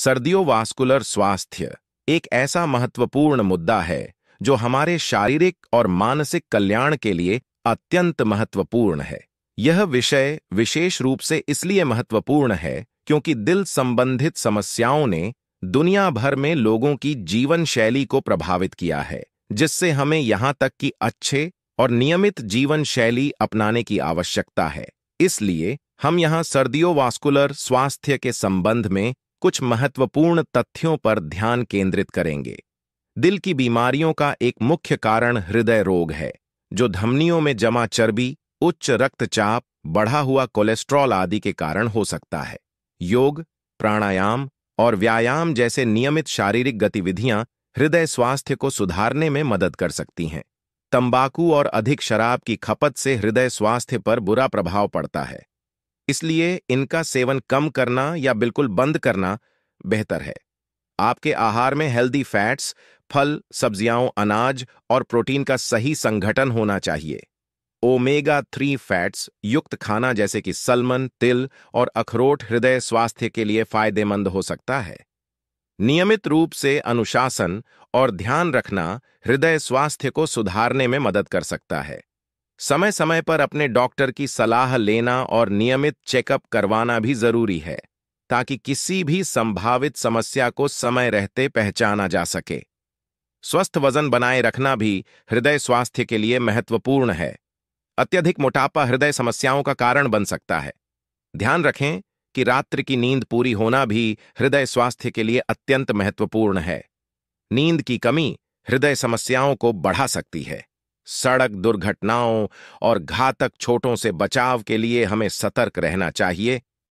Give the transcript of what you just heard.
सर्दियोवास्कुलर स्वास्थ्य एक ऐसा महत्वपूर्ण मुद्दा है जो हमारे शारीरिक और मानसिक कल्याण के लिए अत्यंत महत्वपूर्ण है यह विषय विशेष रूप से इसलिए महत्वपूर्ण है क्योंकि दिल संबंधित समस्याओं ने दुनिया भर में लोगों की जीवन शैली को प्रभावित किया है जिससे हमें यहां तक कि अच्छे और नियमित जीवन शैली अपनाने की आवश्यकता है इसलिए हम सर्दियों सर्दियोवास्कुलर स्वास्थ्य के संबंध में कुछ महत्वपूर्ण तथ्यों पर ध्यान केंद्रित करेंगे दिल की बीमारियों का एक मुख्य कारण हृदय रोग है जो धमनियों में जमा चर्बी उच्च रक्तचाप बढ़ा हुआ कोलेस्ट्रॉल आदि के कारण हो सकता है योग प्राणायाम और व्यायाम जैसे नियमित शारीरिक गतिविधियां हृदय स्वास्थ्य को सुधारने में मदद कर सकती हैं तंबाकू और अधिक शराब की खपत से हृदय स्वास्थ्य पर बुरा प्रभाव पड़ता है इसलिए इनका सेवन कम करना या बिल्कुल बंद करना बेहतर है आपके आहार में हेल्दी फैट्स फल सब्जियों अनाज और प्रोटीन का सही संगठन होना चाहिए ओमेगा थ्री फैट्स युक्त खाना जैसे कि सलमन तिल और अखरोट हृदय स्वास्थ्य के लिए फायदेमंद हो सकता है नियमित रूप से अनुशासन और ध्यान रखना हृदय स्वास्थ्य को सुधारने में मदद कर सकता है समय समय पर अपने डॉक्टर की सलाह लेना और नियमित चेकअप करवाना भी जरूरी है ताकि किसी भी संभावित समस्या को समय रहते पहचाना जा सके स्वस्थ वजन बनाए रखना भी हृदय स्वास्थ्य के लिए महत्वपूर्ण है अत्यधिक मोटापा हृदय समस्याओं का कारण बन सकता है ध्यान रखें कि रात्रि की नींद पूरी होना भी हृदय स्वास्थ्य के लिए अत्यंत महत्वपूर्ण है नींद की कमी हृदय समस्याओं को बढ़ा सकती है सड़क दुर्घटनाओं और घातक छोटों से बचाव के लिए हमें सतर्क रहना चाहिए